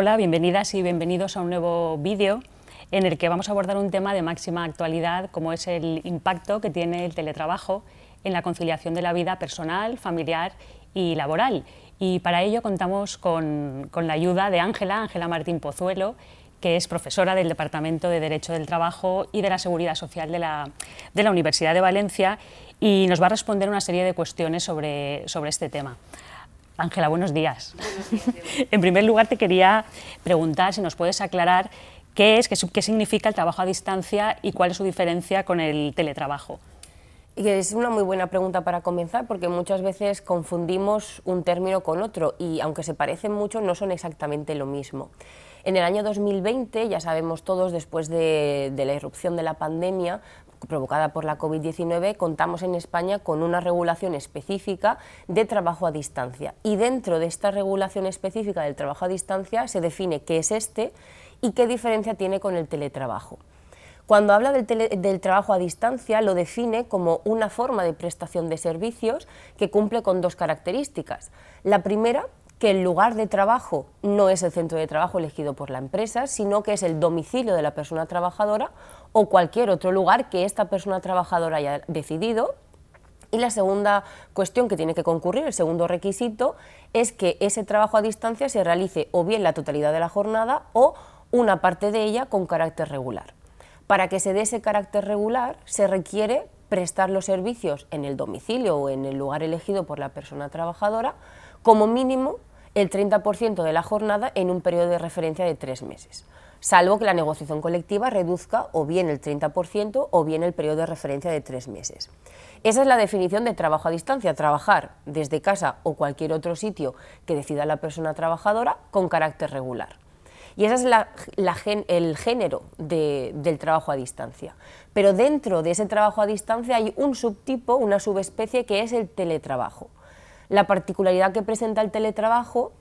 Hola, bienvenidas y bienvenidos a un nuevo vídeo en el que vamos a abordar un tema de máxima actualidad como es el impacto que tiene el teletrabajo en la conciliación de la vida personal, familiar y laboral. Y para ello contamos con, la ayuda de Ángela, Ángela Martín Pozuelo, que es profesora del Departamento de Derecho del Trabajo y de la Seguridad Social de la, Universidad de Valencia y nos va a responder una serie de cuestiones sobre, sobre este tema. Ángela, buenos días. en primer lugar, te quería preguntar si nos puedes aclarar qué es, qué, significa el trabajo a distancia y cuál es su diferencia con el teletrabajo. Y es una muy buena pregunta para comenzar porque muchas veces confundimos un término con otro y aunque se parecen mucho no son exactamente lo mismo. En el año 2020, ya sabemos todos, después de, de, la irrupción de la pandemia, provocada por la COVID-19, contamos en España con una regulación específica de trabajo a distancia. Y dentro de esta regulación específica del trabajo a distancia se define qué es este y qué diferencia tiene con el teletrabajo. Cuando habla del, trabajo a distancia, lo define como una forma de prestación de servicios que cumple con dos características. La primera que el lugar de trabajo no es el centro de trabajo elegido por la empresa, sino que es el domicilio de la persona trabajadora o cualquier otro lugar que esta persona trabajadora haya decidido. Y la segunda cuestión que tiene que concurrir, el segundo requisito, es que ese trabajo a distancia se realice o bien la totalidad de la jornada o una parte de ella con carácter regular. Para que se dé ese carácter regular se requiere prestar los servicios en el domicilio o en el lugar elegido por la persona trabajadora como mínimo el 30% de la jornada en un periodo de referencia de tres meses, salvo que la negociación colectiva reduzca o bien el 30% o bien el periodo de referencia de tres meses. Esa es la definición de trabajo a distancia, trabajar desde casa o cualquier otro sitio que decida la persona trabajadora con carácter regular. Y ese es el género del trabajo a distancia. Pero dentro de ese trabajo a distancia hay un subtipo, una subespecie que es el teletrabajo. La particularidad que presenta el teletrabajo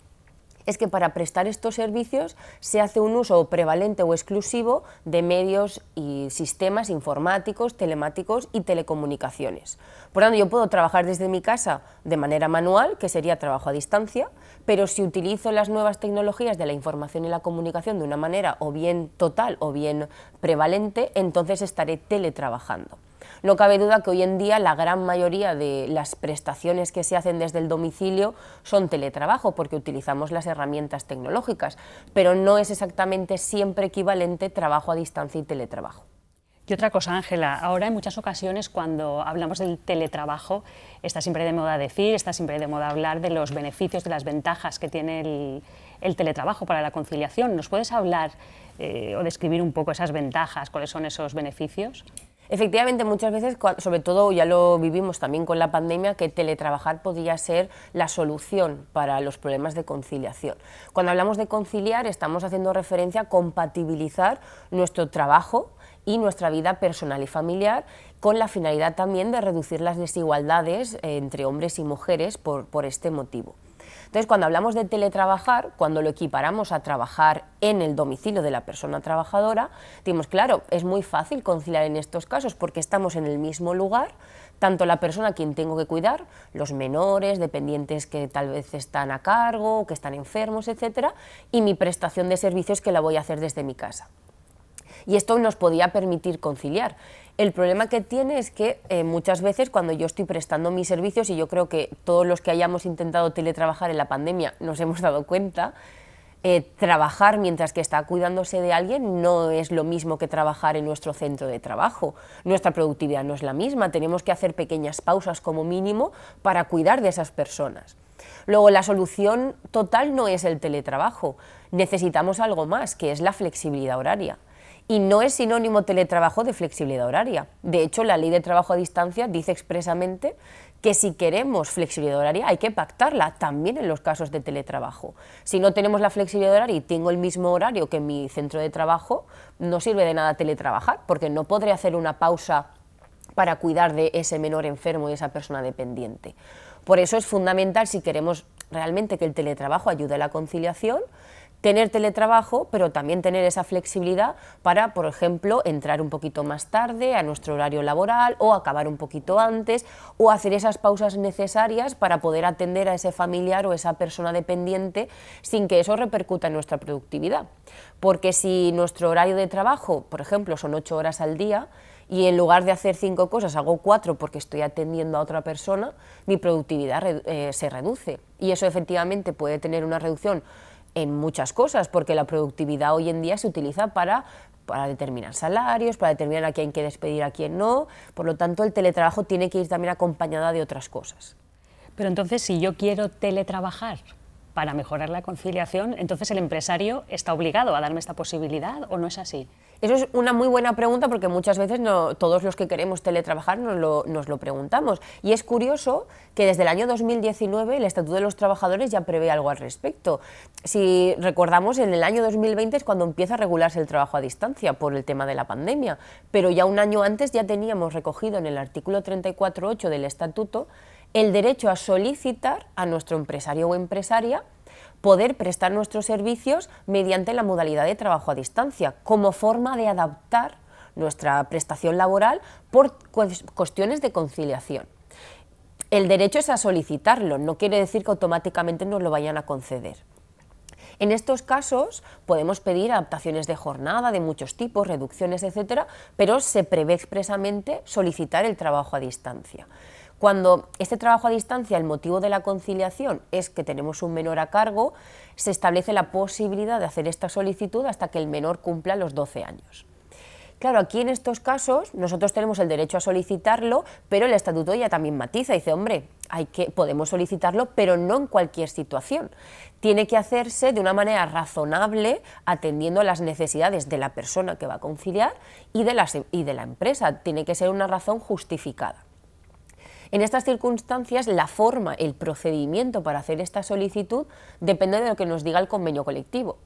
es que para prestar estos servicios se hace un uso prevalente o exclusivo de medios y sistemas informáticos, telemáticos y telecomunicaciones. Por tanto, yo puedo trabajar desde mi casa de manera manual, que sería trabajo a distancia, pero si utilizo las nuevas tecnologías de la información y la comunicación de una manera o bien total o bien prevalente, entonces estaré teletrabajando. No cabe duda que hoy en día la gran mayoría de las prestaciones que se hacen desde el domicilio son teletrabajo porque utilizamos las herramientas tecnológicas, pero no es exactamente siempre equivalente trabajo a distancia y teletrabajo. Y otra cosa, Ángela, ahora en muchas ocasiones cuando hablamos del teletrabajo, está siempre de moda decir, está siempre de moda hablar de los beneficios, de las ventajas que tiene el, teletrabajo para la conciliación. ¿Nos puedes hablar eh, o describir un poco esas ventajas, cuáles son esos beneficios? Efectivamente, muchas veces, sobre todo ya lo vivimos también con la pandemia, que teletrabajar podía ser la solución para los problemas de conciliación. Cuando hablamos de conciliar, estamos haciendo referencia a compatibilizar nuestro trabajo y nuestra vida personal y familiar, con la finalidad también de reducir las desigualdades eh, entre hombres y mujeres por, por este motivo. Entonces, cuando hablamos de teletrabajar, cuando lo equiparamos a trabajar en el domicilio de la persona trabajadora, decimos, claro, es muy fácil conciliar en estos casos porque estamos en el mismo lugar, tanto la persona a quien tengo que cuidar, los menores, dependientes que tal vez están a cargo, que están enfermos, etcétera, y mi prestación de servicios que la voy a hacer desde mi casa y esto nos podía permitir conciliar. El problema que tiene es que eh, muchas veces cuando yo estoy prestando mis servicios, y yo creo que todos los que hayamos intentado teletrabajar en la pandemia nos hemos dado cuenta, eh, trabajar mientras que está cuidándose de alguien no es lo mismo que trabajar en nuestro centro de trabajo. Nuestra productividad no es la misma, tenemos que hacer pequeñas pausas como mínimo para cuidar de esas personas. Luego, la solución total no es el teletrabajo, necesitamos algo más, que es la flexibilidad horaria y no es sinónimo teletrabajo de flexibilidad horaria. De hecho, la ley de trabajo a distancia dice expresamente que si queremos flexibilidad horaria hay que pactarla también en los casos de teletrabajo. Si no tenemos la flexibilidad horaria y tengo el mismo horario que mi centro de trabajo, no sirve de nada teletrabajar porque no podré hacer una pausa para cuidar de ese menor enfermo y esa persona dependiente. Por eso es fundamental si queremos realmente que el teletrabajo ayude a la conciliación, tener teletrabajo, pero también tener esa flexibilidad para, por ejemplo, entrar un poquito más tarde a nuestro horario laboral o acabar un poquito antes o hacer esas pausas necesarias para poder atender a ese familiar o esa persona dependiente sin que eso repercuta en nuestra productividad. Porque si nuestro horario de trabajo, por ejemplo, son ocho horas al día, y en lugar de hacer cinco cosas hago cuatro porque estoy atendiendo a otra persona, mi productividad eh, se reduce. Y eso efectivamente puede tener una reducción en muchas cosas, porque la productividad hoy en día se utiliza para para determinar salarios, para determinar a quién hay que despedir, a quién no. Por lo tanto, el teletrabajo tiene que ir también acompañada de otras cosas. Pero entonces, si yo quiero teletrabajar, para mejorar la conciliación, entonces el empresario está obligado a darme esta posibilidad o no es así? Eso es una muy buena pregunta porque muchas veces no, todos los que queremos teletrabajar nos lo, nos lo, preguntamos. Y es curioso que desde el año 2019 el Estatuto de los Trabajadores ya prevé algo al respecto. Si recordamos, en el año 2020 es cuando empieza a regularse el trabajo a distancia por el tema de la pandemia, pero ya un año antes ya teníamos recogido en el artículo 34.8 del Estatuto el derecho a solicitar a nuestro empresario o empresaria poder prestar nuestros servicios mediante la modalidad de trabajo a distancia, como forma de adaptar nuestra prestación laboral por cuestiones de conciliación. El derecho es a solicitarlo, no quiere decir que automáticamente nos lo vayan a conceder. En estos casos podemos pedir adaptaciones de jornada de muchos tipos, reducciones, etcétera, pero se prevé expresamente solicitar el trabajo a distancia. Cuando este trabajo a distancia, el motivo de la conciliación es que tenemos un menor a cargo, se establece la posibilidad de hacer esta solicitud hasta que el menor cumpla los 12 años. Claro, aquí en estos casos nosotros tenemos el derecho a solicitarlo, pero el estatuto ya también matiza, dice, hombre, hay que, podemos solicitarlo, pero no en cualquier situación. Tiene que hacerse de una manera razonable, atendiendo a las necesidades de la persona que va a conciliar y de la empresa. Tiene que ser una razón justificada. En estas circunstancias, la forma, el procedimiento para hacer esta solicitud depende de lo que nos diga el convenio colectivo.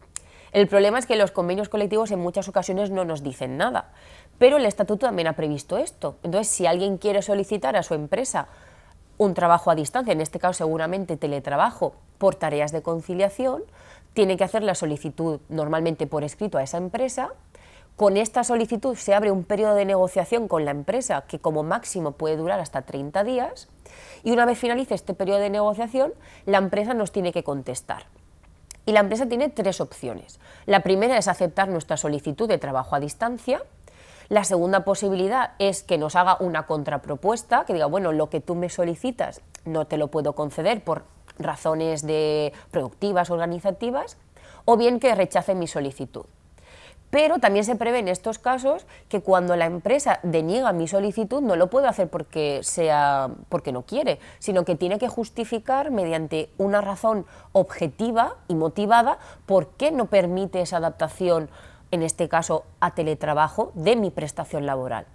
El problema es que los convenios colectivos en muchas ocasiones no nos dicen nada, pero el estatuto también ha previsto esto. Entonces, si alguien quiere solicitar a su empresa un trabajo a distancia, en este caso seguramente teletrabajo, por tareas de conciliación, tiene que hacer la solicitud normalmente por escrito a esa empresa con esta solicitud se abre un periodo de negociación con la empresa que como máximo puede durar hasta 30 días y una vez finalice este periodo de negociación, la empresa nos tiene que contestar. Y la empresa tiene tres opciones. La primera es aceptar nuestra solicitud de trabajo a distancia. La segunda posibilidad es que nos haga una contrapropuesta, que diga, bueno, lo que tú me solicitas no te lo puedo conceder por razones de productivas, organizativas, o bien que rechace mi solicitud. Pero también se prevé en estos casos que cuando la empresa deniega mi solicitud no lo puedo hacer porque, sea, porque no quiere, sino que tiene que justificar mediante una razón objetiva y motivada por qué no permite esa adaptación, en este caso a teletrabajo, de mi prestación laboral.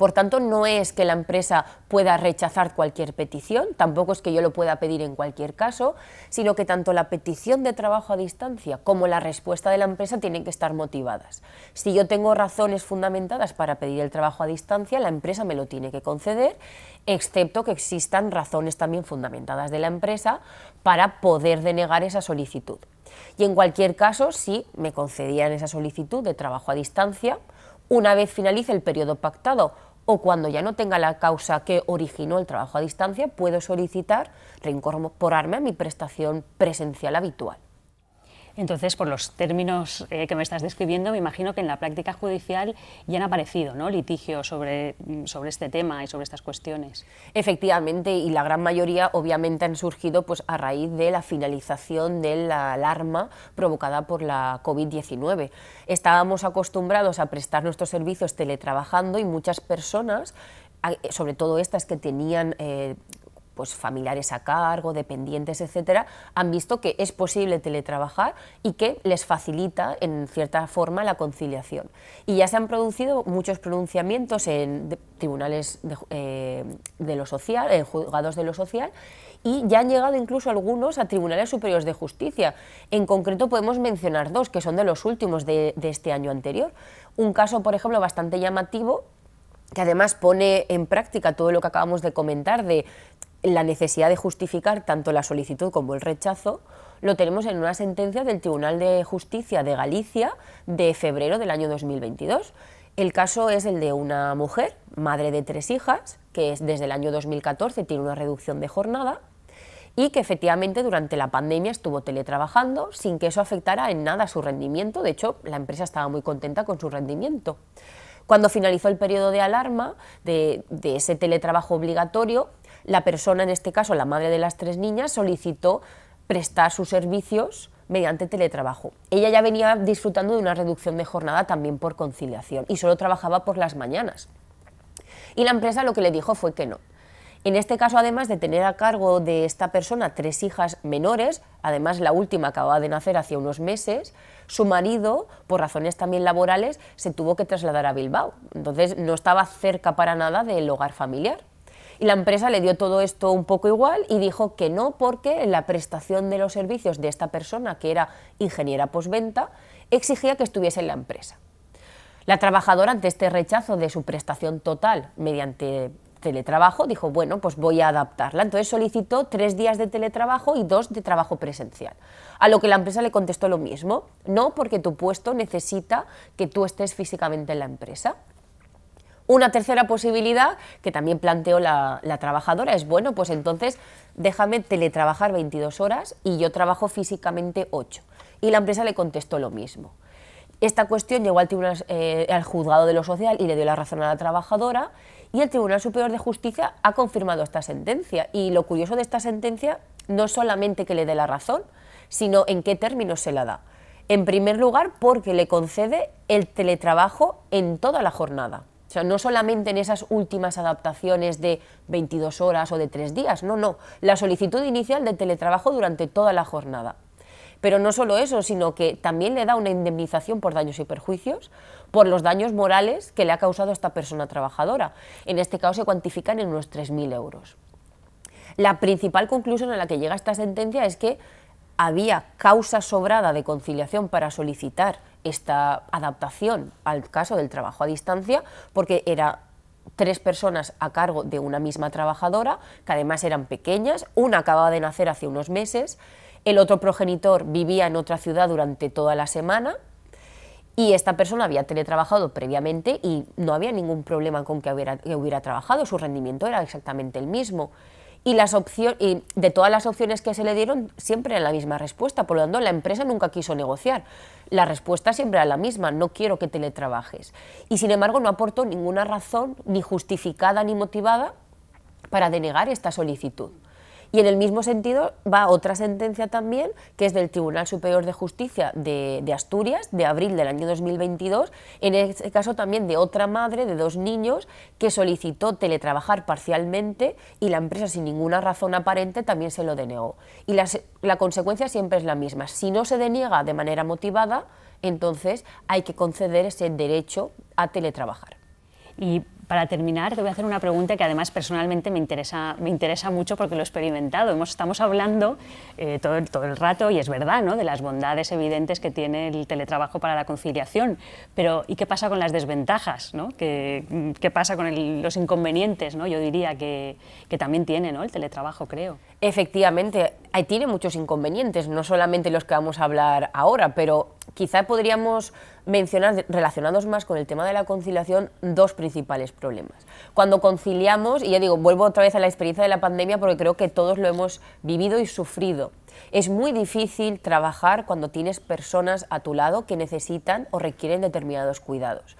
Por tanto, no es que la empresa pueda rechazar cualquier petición, tampoco es que yo lo pueda pedir en cualquier caso, sino que tanto la petición de trabajo a distancia como la respuesta de la empresa tienen que estar motivadas. Si yo tengo razones fundamentadas para pedir el trabajo a distancia, la empresa me lo tiene que conceder, excepto que existan razones también fundamentadas de la empresa para poder denegar esa solicitud. Y en cualquier caso, si me concedían esa solicitud de trabajo a distancia, una vez finalice el periodo pactado o cuando ya no tenga la causa que originó el trabajo a distancia, puedo solicitar reincorporarme a mi prestación presencial habitual. Entonces, por los términos eh, que me estás describiendo, me imagino que en la práctica judicial ya han aparecido ¿no? litigios sobre, mm, sobre este tema y sobre estas cuestiones. Efectivamente, y la gran mayoría obviamente han surgido pues, a raíz de la finalización de la alarma provocada por la COVID-19. Estábamos acostumbrados a prestar nuestros servicios teletrabajando y muchas personas sobre todo estas que tenían eh, pues, familiares a cargo, dependientes, etcétera, han visto que es posible teletrabajar y que les facilita en cierta forma la conciliación. Y ya se han producido muchos pronunciamientos en tribunales eh, de, lo social, en juzgados de lo social, y ya han llegado incluso algunos a tribunales superiores de justicia. En concreto podemos mencionar dos, que son de los últimos de este año anterior. Un caso, por ejemplo, bastante llamativo, que además pone en práctica todo lo que acabamos de comentar de la necesidad de justificar tanto la solicitud como el rechazo lo tenemos en una sentencia del Tribunal de Justicia de Galicia de febrero del año 2022. El caso es el de una mujer, madre de tres hijas, que desde el año 2014 tiene una reducción de jornada y que efectivamente durante la pandemia estuvo teletrabajando sin que eso afectara en nada su rendimiento. De hecho, la empresa estaba muy contenta con su rendimiento. Cuando finalizó el periodo de alarma de, de ese teletrabajo obligatorio, la persona, en este caso la madre de las tres niñas, solicitó prestar sus servicios mediante teletrabajo. Ella ya venía disfrutando de una reducción de jornada también por conciliación y solo trabajaba por las mañanas. Y la empresa lo que le dijo fue que no. En este caso, además de tener a cargo de esta persona tres hijas menores, además la última acababa de nacer hace unos meses, su marido, por razones también laborales, se tuvo que trasladar a Bilbao. Entonces no estaba cerca para nada del hogar familiar. Y la empresa le dio todo esto un poco igual y dijo que no porque la prestación de los servicios de esta persona, que era ingeniera postventa, exigía que estuviese en la empresa. La trabajadora, ante este rechazo de su prestación total mediante teletrabajo, dijo, bueno, pues voy a adaptarla. Entonces solicitó tres días de teletrabajo y dos de trabajo presencial. A lo que la empresa le contestó lo mismo, no porque tu puesto necesita que tú estés físicamente en la empresa. Una tercera posibilidad que también planteó la, trabajadora es, bueno, pues entonces déjame teletrabajar 22 horas y yo trabajo físicamente 8. Y la empresa le contestó lo mismo. Esta cuestión llegó al, tribunal, eh, al juzgado de lo social y le dio la razón a la trabajadora y el Tribunal Superior de Justicia ha confirmado esta sentencia. Y lo curioso de esta sentencia no es solamente que le dé la razón, sino en qué términos se la da. En primer lugar, porque le concede el teletrabajo en toda la jornada. O sea, no solamente en esas últimas adaptaciones de 22 horas o de 3 días, no, no, la solicitud inicial de teletrabajo durante toda la jornada. Pero no solo eso, sino que también le da una indemnización por daños y perjuicios, por los daños morales que le ha causado a esta persona trabajadora. En este caso se cuantifican en unos 3.000 euros. La principal conclusión a la que llega esta sentencia es que había causa sobrada de conciliación para solicitar esta adaptación al caso del trabajo a distancia, porque era tres personas a cargo de una misma trabajadora, que además eran pequeñas, una acababa de nacer hace unos meses, el otro progenitor vivía en otra ciudad durante toda la semana y esta persona había teletrabajado previamente y no había ningún problema con que hubiera, trabajado, su rendimiento era exactamente el mismo. Y, las y de todas las opciones que se le dieron, siempre era la misma respuesta, por lo tanto la empresa nunca quiso negociar la respuesta siempre es la misma, no quiero que teletrabajes. Y sin embargo no aportó ninguna razón, ni justificada ni motivada, para denegar esta solicitud. Y en el mismo sentido va otra sentencia también, que es del Tribunal Superior de Justicia de, Asturias, de abril del año 2022, en este caso también de otra madre de dos niños que solicitó teletrabajar parcialmente y la empresa sin ninguna razón aparente también se lo denegó. Y la, consecuencia siempre es la misma, si no se deniega de manera motivada, entonces hay que conceder ese derecho a teletrabajar. Y para terminar, te voy a hacer una pregunta que además personalmente me interesa, me interesa mucho porque lo he experimentado. Hemos, estamos hablando eh, todo, todo el rato, y es verdad, ¿no? de las bondades evidentes que tiene el teletrabajo para la conciliación. Pero ¿y qué pasa con las desventajas? ¿no? ¿Qué, pasa con los inconvenientes? ¿no? Yo diría que, que también tiene ¿no? el teletrabajo, creo. Efectivamente, tiene muchos inconvenientes, no solamente los que vamos a hablar ahora, pero quizá podríamos mencionar, relacionados más con el tema de la conciliación, dos principales problemas. Cuando conciliamos, y ya digo, vuelvo otra vez a la experiencia de la pandemia porque creo que todos lo hemos vivido y sufrido. Es muy difícil trabajar cuando tienes personas a tu lado que necesitan o requieren determinados cuidados.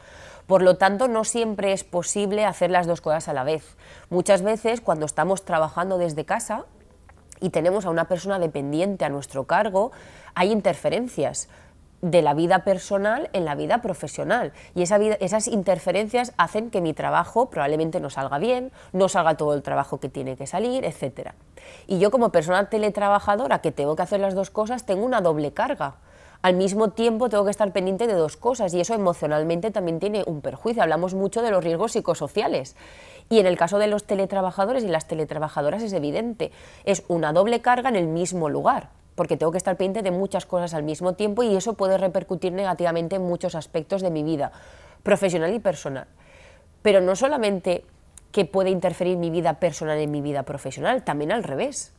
Por lo tanto, no siempre es posible hacer las dos cosas a la vez. Muchas veces, cuando estamos trabajando desde casa, y tenemos a una persona dependiente a nuestro cargo, hay interferencias de la vida personal en la vida profesional. Y esas interferencias hacen que mi trabajo probablemente no salga bien, no salga todo el trabajo que tiene que salir, etc. Y yo como persona teletrabajadora que tengo que hacer las dos cosas, tengo una doble carga al mismo tiempo tengo que estar pendiente de dos cosas y eso emocionalmente también tiene un perjuicio. Hablamos mucho de los riesgos psicosociales y en el caso de los teletrabajadores y las teletrabajadoras es evidente, es una doble carga en el mismo lugar porque tengo que estar pendiente de muchas cosas al mismo tiempo y eso puede repercutir negativamente en muchos aspectos de mi vida, profesional y personal. Pero no solamente que puede interferir mi vida personal en mi vida profesional, también al revés.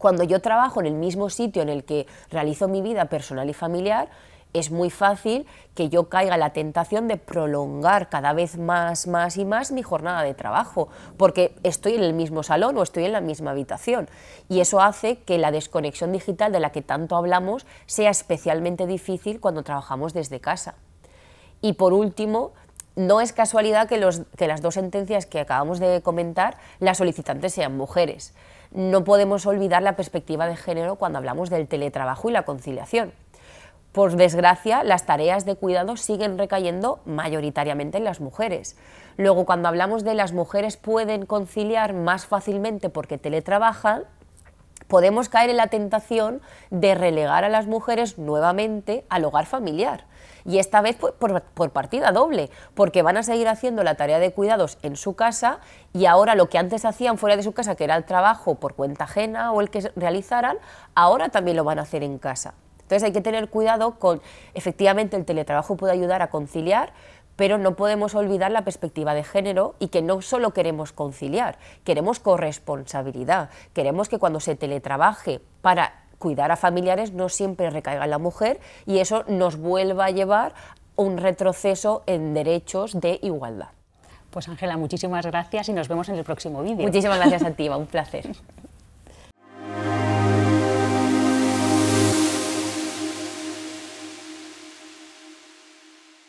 Cuando yo trabajo en el mismo sitio en el que realizo mi vida personal y familiar, es muy fácil que yo caiga en la tentación de prolongar cada vez más, más y más mi jornada de trabajo, porque estoy en el mismo salón o estoy en la misma habitación. Y eso hace que la desconexión digital de la que tanto hablamos sea especialmente difícil cuando trabajamos desde casa. Y por último, no es casualidad que las dos sentencias que acabamos de comentar, las solicitantes sean mujeres no podemos olvidar la perspectiva de género cuando hablamos del teletrabajo y la conciliación. Por desgracia, las tareas de cuidado siguen recayendo mayoritariamente en las mujeres. Luego, cuando hablamos de las mujeres pueden conciliar más fácilmente porque teletrabajan, podemos caer en la tentación de relegar a las mujeres nuevamente al hogar familiar. Y esta vez pues, por, partida doble, porque van a seguir haciendo la tarea de cuidados en su casa y ahora lo que antes hacían fuera de su casa, que era el trabajo por cuenta ajena o el que realizaran, ahora también lo van a hacer en casa. Entonces hay que tener cuidado con, efectivamente el teletrabajo puede ayudar a conciliar, pero no podemos olvidar la perspectiva de género y que no solo queremos conciliar, queremos corresponsabilidad, queremos que cuando se teletrabaje para cuidar a familiares no siempre recaiga en la mujer y eso nos vuelva a llevar un retroceso en derechos de igualdad. Pues Ángela, muchísimas gracias y nos vemos en el próximo vídeo. Muchísimas gracias a ti, un placer.